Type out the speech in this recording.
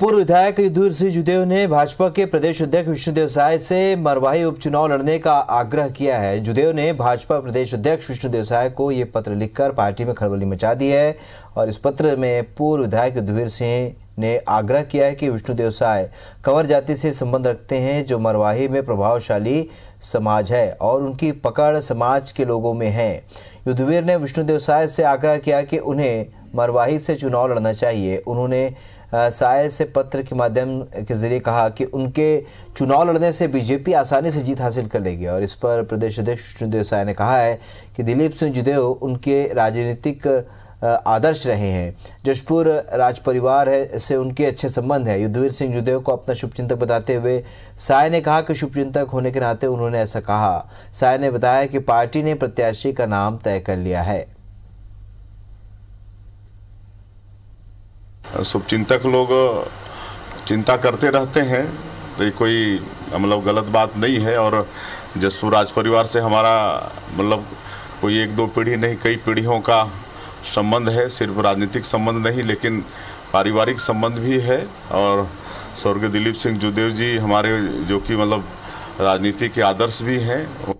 पूर्व विधायक युद्धवीर सिंह जुदेव ने भाजपा के प्रदेश अध्यक्ष विष्णुदेव साय से मरवाही उपचुनाव लड़ने का आग्रह किया है जुदेव ने भाजपा प्रदेश अध्यक्ष विष्णुदेव साय को ये पत्र लिखकर पार्टी में खलबली मचा दी है और इस पत्र में पूर्व विधायक युद्धवीर सिंह ने आग्रह किया है कि विष्णुदेव साय कंवर जाति से संबंध रखते हैं जो मरवाही में प्रभावशाली समाज है और उनकी पकड़ समाज के लोगों में है युद्धवीर ने विष्णुदेव साय से आग्रह किया कि उन्हें मरवाही से चुनाव लड़ना चाहिए उन्होंने साय से पत्र के माध्यम के जरिए कहा कि उनके चुनाव लड़ने से बीजेपी आसानी से जीत हासिल कर लेगी और इस पर प्रदेश अध्यक्ष विष्णुदेव साय ने कहा है कि दिलीप सिंह जुदेव उनके राजनीतिक आदर्श रहे हैं जशपुर राज परिवार है से उनके अच्छे संबंध है युद्धवीर सिंह जुदेव को अपना शुभचिंतक बताते हुए साय ने कहा कि शुभचिंतक होने के नाते उन्होंने ऐसा कहा साय ने बताया कि पार्टी ने प्रत्याशी का नाम तय कर लिया है शुभचिंतक लोग चिंता करते रहते हैं तो ये कोई मतलब गलत बात नहीं है और जसपुर राज परिवार से हमारा मतलब कोई एक दो पीढ़ी नहीं कई पीढ़ियों का संबंध है सिर्फ राजनीतिक संबंध नहीं लेकिन पारिवारिक संबंध भी है और स्वर्गीय दिलीप सिंह जुदेव जी हमारे जो कि मतलब राजनीति के आदर्श भी हैं